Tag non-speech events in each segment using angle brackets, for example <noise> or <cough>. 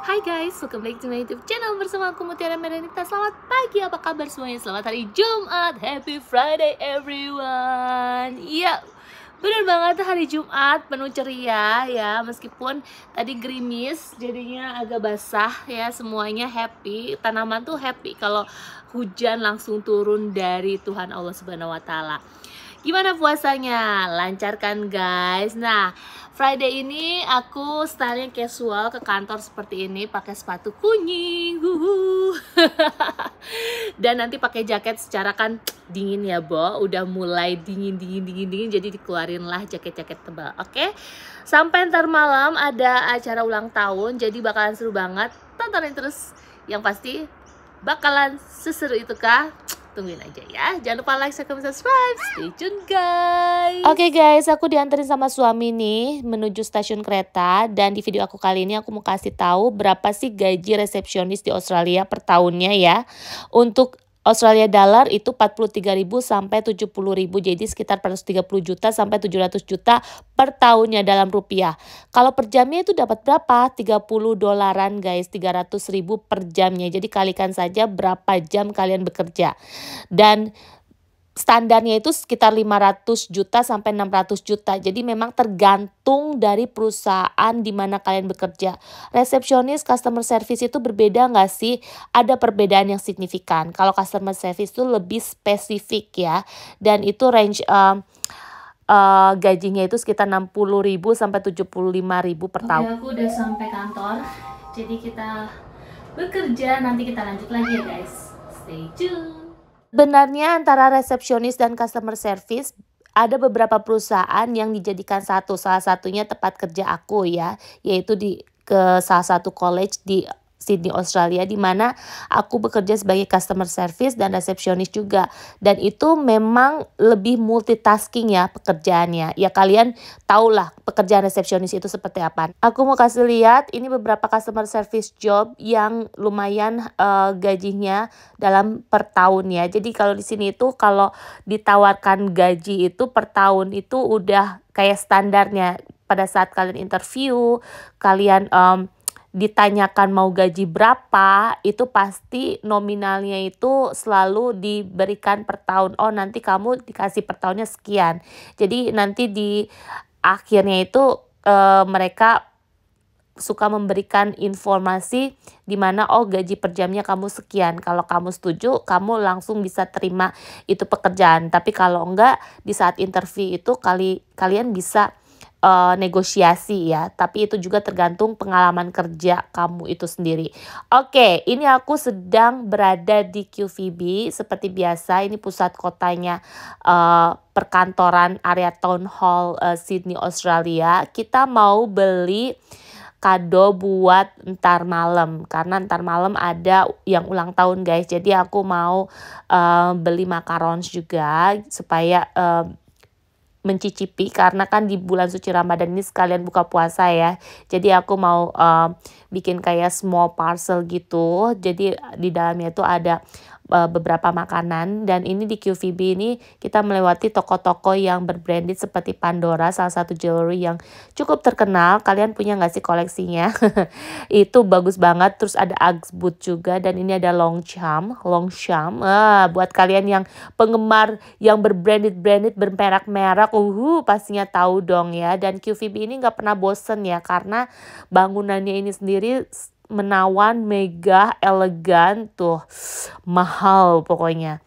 Hai guys, welcome back to my YouTube channel bersama aku Mutiara Merenita Selamat pagi, apa kabar semuanya? Selamat hari Jumat, happy Friday everyone Iya, yeah. Bener banget hari Jumat penuh ceria ya meskipun tadi gerimis jadinya agak basah ya semuanya happy tanaman tuh happy kalau hujan langsung turun dari Tuhan Allah Subhanahu Wa Taala. Gimana puasanya? Lancarkan guys? Nah, Friday ini aku stylenya casual ke kantor seperti ini pakai sepatu kuning. <laughs> Dan nanti pakai jaket secara kan dingin ya, Bo. Udah mulai dingin dingin dingin dingin jadi dikeluarinlah jaket-jaket tebal. Oke. Okay? Sampai ntar malam ada acara ulang tahun jadi bakalan seru banget. Tontonin terus yang pasti bakalan seseru itu kah? tungguin aja ya. Jangan lupa like, share, comment, subscribe. Stay tune guys. Oke okay guys, aku dianterin sama suami nih menuju stasiun kereta dan di video aku kali ini aku mau kasih tahu berapa sih gaji resepsionis di Australia per tahunnya ya untuk Australia dollar itu 43.000 sampai 70.000 jadi sekitar 430 juta sampai 700 juta per tahunnya dalam rupiah. Kalau per jamnya itu dapat berapa? 30 dolaran guys, 300.000 per jamnya. Jadi kalikan saja berapa jam kalian bekerja. Dan standarnya itu sekitar 500 juta sampai 600 juta. Jadi memang tergantung dari perusahaan di mana kalian bekerja. Resepsionis customer service itu berbeda nggak sih? Ada perbedaan yang signifikan. Kalau customer service itu lebih spesifik ya. Dan itu range um, uh, gajinya itu sekitar 60 ribu sampai 75 ribu per tahun. Oke, aku udah sampai kantor. Jadi kita bekerja nanti kita lanjut lagi ya guys. Stay tune. Sebenarnya antara resepsionis dan customer service ada beberapa perusahaan yang dijadikan satu. Salah satunya tempat kerja aku ya, yaitu di ke salah satu college di Sydney Australia di mana aku bekerja sebagai customer service dan resepsionis juga dan itu memang lebih multitasking ya pekerjaannya ya kalian tahulah pekerjaan resepsionis itu seperti apa aku mau kasih lihat ini beberapa customer service job yang lumayan uh, gajinya dalam per tahun ya jadi kalau di sini itu kalau ditawarkan gaji itu per tahun itu udah kayak standarnya pada saat kalian interview kalian um, ditanyakan mau gaji berapa, itu pasti nominalnya itu selalu diberikan per tahun. Oh, nanti kamu dikasih per tahunnya sekian. Jadi nanti di akhirnya itu e, mereka suka memberikan informasi di mana oh gaji per jamnya kamu sekian. Kalau kamu setuju, kamu langsung bisa terima itu pekerjaan. Tapi kalau enggak di saat interview itu kali kalian bisa uh, negosiasi ya, tapi itu juga tergantung pengalaman kerja kamu itu sendiri. Oke, okay, ini aku sedang berada di QVB seperti biasa, ini pusat kotanya uh, perkantoran area town hall uh, Sydney Australia. Kita mau beli kado buat ntar malam karena ntar malam ada yang ulang tahun guys jadi aku mau uh, beli makarons juga supaya uh, mencicipi karena kan di bulan suci Ramadan ini sekalian buka puasa ya. Jadi aku mau uh, bikin kayak small parcel gitu. Jadi di dalamnya itu ada Eh, beberapa makanan dan ini di QVB ini kita melewati toko-toko yang berbranded seperti Pandora salah satu jewelry yang cukup terkenal kalian punya nggak sih koleksinya <laughs> itu bagus banget terus ada boot juga dan ini ada Longchamp Longchamp ah, buat kalian yang penggemar yang berbranded branded berperak-merak uhu pastinya tahu dong ya dan QVB ini nggak pernah bosen ya karena bangunannya ini sendiri menawan, megah, elegan tuh. Mahal pokoknya.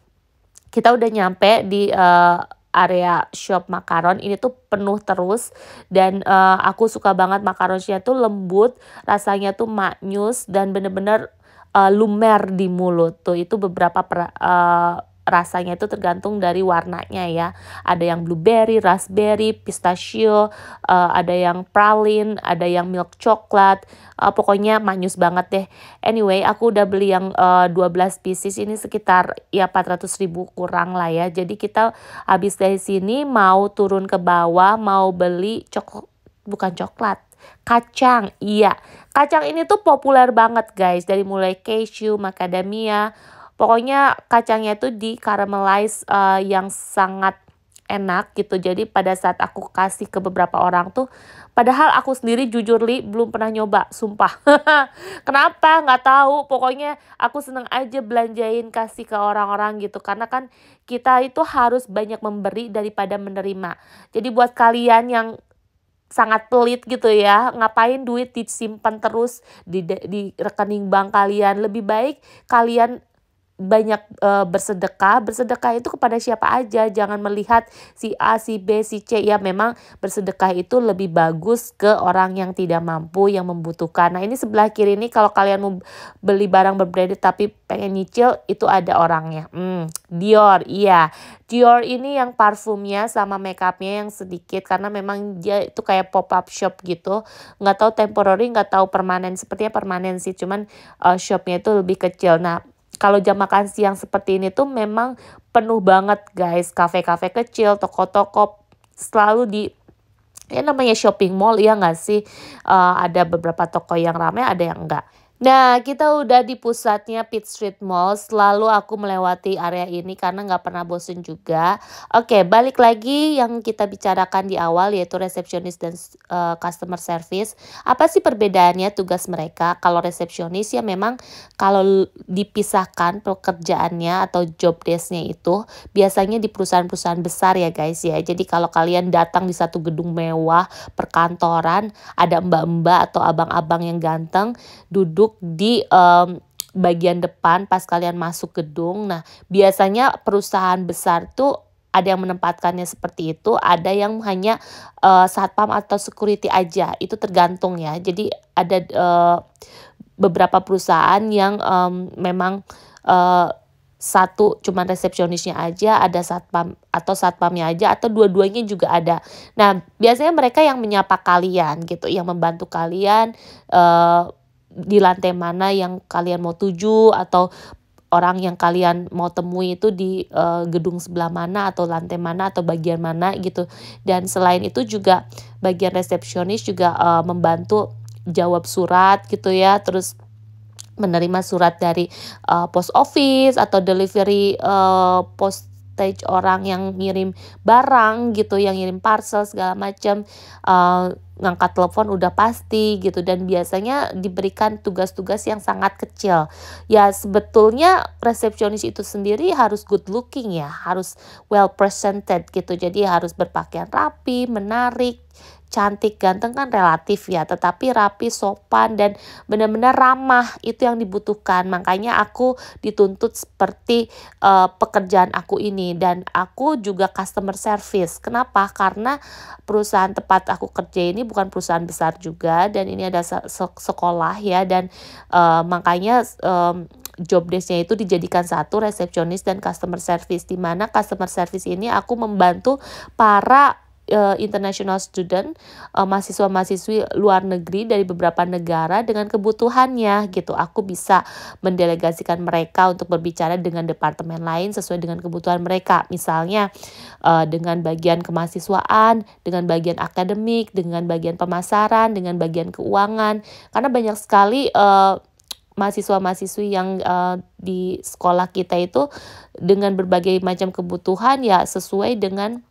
Kita udah nyampe di uh, area shop makaron ini tuh penuh terus dan uh, aku suka banget makaronnya tuh lembut rasanya tuh maknyus dan bener-bener uh, lumer di mulut tuh itu beberapa per, uh, rasanya itu tergantung dari warnanya ya. Ada yang blueberry, raspberry, pistachio, uh, ada yang pralin, ada yang milk coklat. Uh, eh, pokoknya manis banget deh. Anyway, aku udah beli yang uh, eh, 12 pieces ini sekitar ya 400 ribu kurang lah ya. Jadi kita habis dari sini mau turun ke bawah, mau beli coklat, bukan coklat, kacang. Iya, kacang ini tuh populer banget guys. Dari mulai cashew, macadamia, Pokoknya kacangnya tuh di caramelize uh, eh, yang sangat enak gitu. Jadi pada saat aku kasih ke beberapa orang tuh, padahal aku sendiri jujur li belum pernah nyoba, sumpah. <laughs> Kenapa? Nggak tahu. Pokoknya aku seneng aja belanjain kasih ke orang-orang gitu. Karena kan kita itu harus banyak memberi daripada menerima. Jadi buat kalian yang sangat pelit gitu ya ngapain duit disimpan terus di, di rekening bank kalian lebih baik kalian banyak e, bersedekah bersedekah itu kepada siapa aja jangan melihat si A si B si C ya memang bersedekah itu lebih bagus ke orang yang tidak mampu yang membutuhkan nah ini sebelah kiri ini kalau kalian mau beli barang berbeda tapi pengen nyicil itu ada orangnya hmm, Dior iya Dior ini yang parfumnya sama makeupnya yang sedikit karena memang dia itu kayak pop up shop gitu nggak tahu temporary nggak tahu permanen sepertinya permanen sih cuman e, shopnya itu lebih kecil nah kalau jam makan siang seperti ini tuh memang penuh banget guys. Kafe-kafe kecil, toko-toko selalu di ya namanya shopping mall ya nggak sih uh, ada beberapa toko yang ramai ada yang enggak Nah, kita udah di pusatnya Pitt Street Mall. Selalu aku melewati area ini karena nggak pernah bosen juga. Oke, balik lagi yang kita bicarakan di awal yaitu resepsionis dan uh, customer service. Apa sih perbedaannya tugas mereka? Kalau resepsionis ya memang kalau dipisahkan pekerjaannya atau job desknya itu biasanya di perusahaan-perusahaan besar ya guys ya. Jadi kalau kalian datang di satu gedung mewah perkantoran, ada mbak-mbak atau abang-abang yang ganteng duduk duduk di um, bagian depan pas kalian masuk gedung. Nah, biasanya perusahaan besar tuh ada yang menempatkannya seperti itu, ada yang hanya uh, satpam atau security aja. Itu tergantung ya. Jadi ada uh, beberapa perusahaan yang um, memang uh, satu cuman resepsionisnya aja, ada satpam atau satpamnya aja atau dua-duanya juga ada. Nah, biasanya mereka yang menyapa kalian gitu, yang membantu kalian uh, di lantai mana yang kalian mau tuju atau orang yang kalian mau temui itu di uh, gedung sebelah mana atau lantai mana atau bagian mana gitu. Dan selain itu juga bagian resepsionis juga uh, membantu jawab surat gitu ya, terus menerima surat dari uh, post office atau delivery uh, post stage orang yang ngirim barang gitu, yang ngirim parcel segala macam, uh, ngangkat telepon udah pasti gitu dan biasanya diberikan tugas-tugas yang sangat kecil. Ya sebetulnya resepsionis itu sendiri harus good looking ya, harus well presented gitu. Jadi harus berpakaian rapi, menarik cantik ganteng kan relatif ya tetapi rapi sopan dan benar-benar ramah itu yang dibutuhkan makanya aku dituntut seperti uh, pekerjaan aku ini dan aku juga customer service kenapa karena perusahaan tempat aku kerja ini bukan perusahaan besar juga dan ini ada se sekolah ya dan uh, makanya um, job desknya itu dijadikan satu resepsionis dan customer service di mana customer service ini aku membantu para Eh, international student, eh, mahasiswa-mahasiswi luar negeri dari beberapa negara dengan kebutuhannya gitu. Aku bisa mendelegasikan mereka untuk berbicara dengan departemen lain sesuai dengan kebutuhan mereka. Misalnya eh, dengan bagian kemahasiswaan, dengan bagian akademik, dengan bagian pemasaran, dengan bagian keuangan. Karena banyak sekali mahasiswa-mahasiswi yang di sekolah kita itu dengan berbagai macam kebutuhan ya sesuai dengan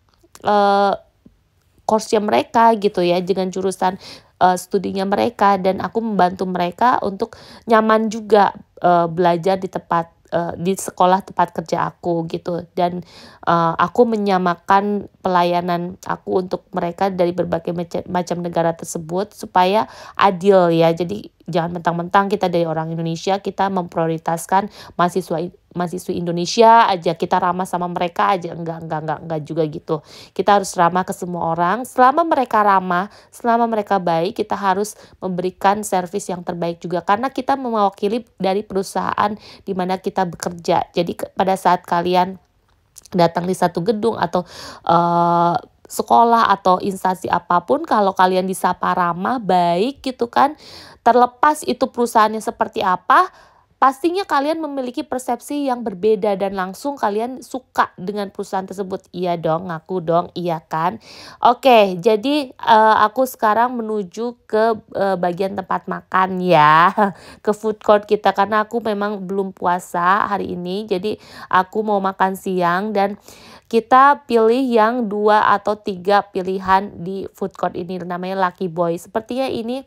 course mereka gitu ya dengan jurusan uh, studinya mereka dan aku membantu mereka untuk nyaman juga uh, belajar di tempat uh, eh, di sekolah tempat kerja aku gitu dan uh, aku menyamakan pelayanan aku untuk mereka dari berbagai macam negara tersebut supaya adil ya jadi jangan mentang-mentang kita dari orang Indonesia kita memprioritaskan mahasiswa mahasiswi Indonesia aja kita ramah sama mereka aja enggak enggak enggak enggak juga gitu kita harus ramah ke semua orang selama mereka ramah selama mereka baik kita harus memberikan servis yang terbaik juga karena kita mewakili dari perusahaan di mana kita bekerja jadi pada saat kalian datang di satu gedung atau uh, sekolah atau instansi apapun kalau kalian disapa ramah baik gitu kan terlepas itu perusahaannya seperti apa Pastinya kalian memiliki persepsi yang berbeda dan langsung kalian suka dengan perusahaan tersebut. Iya dong, ngaku dong, iya kan? Oke, jadi uh, aku sekarang menuju ke uh, bagian tempat makan ya, <laughs> ke food court kita karena aku memang belum puasa hari ini. Jadi aku mau makan siang dan kita pilih yang dua atau tiga pilihan di food court ini namanya Lucky Boy. Sepertinya ini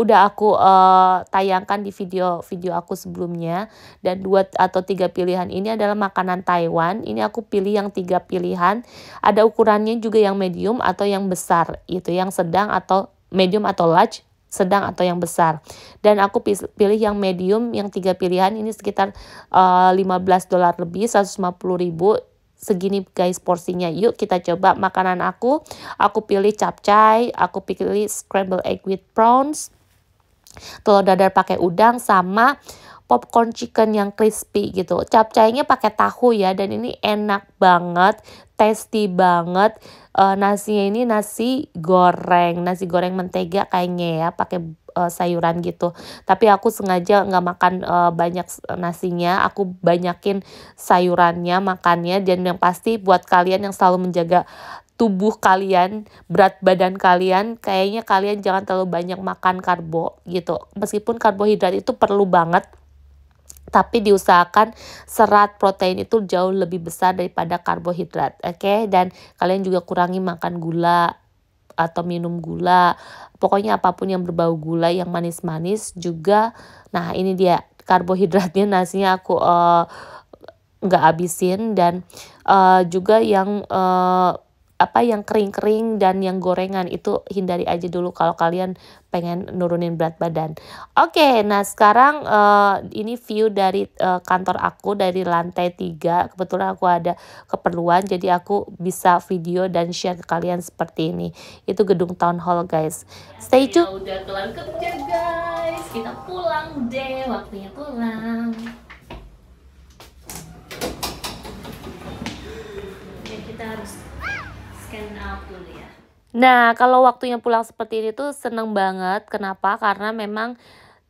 udah aku uh, tayangkan di video-video aku sebelumnya dan dua atau tiga pilihan ini adalah makanan Taiwan ini aku pilih yang tiga pilihan ada ukurannya juga yang medium atau yang besar itu yang sedang atau medium atau large sedang atau yang besar. Dan aku pilih yang medium, yang tiga pilihan ini sekitar uh, eh, 15 dolar lebih, 150 ribu. Segini guys porsinya. Yuk kita coba makanan aku. Aku pilih capcay, aku pilih scrambled egg with prawns telur dadar pakai udang sama popcorn chicken yang crispy gitu. Capcaynya pakai tahu ya dan ini enak banget, tasty banget. E, nasinya ini nasi goreng, nasi goreng mentega kayaknya ya, pakai eh, sayuran gitu. Tapi aku sengaja nggak makan uh, banyak nasinya, aku banyakin sayurannya, makannya dan yang pasti buat kalian yang selalu menjaga tubuh kalian, berat badan kalian, kayaknya kalian jangan terlalu banyak makan karbo gitu. Meskipun karbohidrat itu perlu banget, tapi diusahakan serat protein itu jauh lebih besar daripada karbohidrat, oke? Okay? Dan kalian juga kurangi makan gula atau minum gula, pokoknya apapun yang berbau gula yang manis-manis juga. Nah ini dia karbohidratnya nasinya aku uh, nggak abisin dan uh, juga yang uh, apa yang kering-kering dan yang gorengan itu hindari aja dulu kalau kalian pengen nurunin berat badan. Oke, okay, nah sekarang uh, ini view dari uh, kantor aku dari lantai 3. Kebetulan aku ada keperluan jadi aku bisa video dan share ke kalian seperti ini. Itu gedung town hall, guys. Stay ya tune. Udah kelar kerja, guys. Kita pulang deh, waktunya pulang. Uh, ya? Nah, kalau waktunya pulang seperti ini tuh seneng banget. Kenapa? Karena memang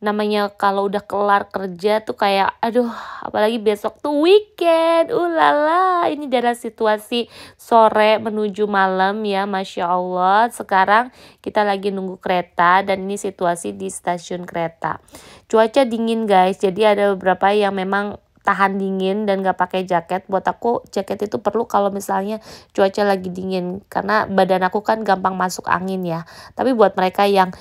namanya kalau udah kelar kerja tuh kayak aduh apalagi besok tuh weekend ulala ini dalam situasi sore menuju malam ya masya allah sekarang kita lagi nunggu kereta dan ini situasi di stasiun kereta cuaca dingin guys jadi ada beberapa yang memang tahan dingin dan gak pakai jaket buat aku jaket itu perlu kalau misalnya cuaca lagi dingin karena badan aku kan gampang masuk angin ya tapi buat mereka yang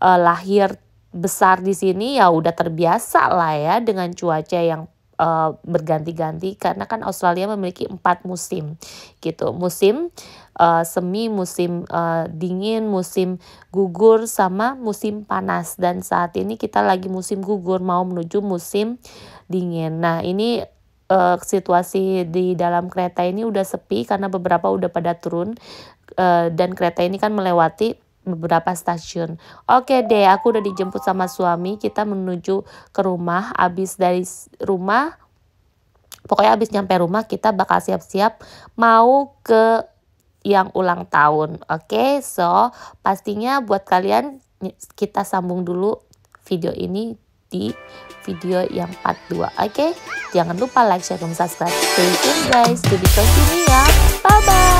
uh, lahir besar di sini ya udah terbiasa lah ya dengan cuaca yang uh, berganti-ganti karena kan Australia memiliki empat musim gitu musim uh, semi musim uh, dingin musim gugur sama musim panas dan saat ini kita lagi musim gugur mau menuju musim uh, dingin. Nah, ini uh, situasi di dalam kereta ini udah sepi karena beberapa udah pada turun uh, dan kereta ini kan melewati beberapa stasiun. Oke deh, aku udah dijemput sama suami, kita menuju ke rumah. Abis dari rumah, pokoknya abis nyampe rumah kita bakal siap-siap mau ke yang ulang tahun. Oke, so pastinya buat kalian kita sambung dulu video ini di video yang part 2 oke okay? jangan lupa like share dan subscribe stay tune guys jadi the ya bye bye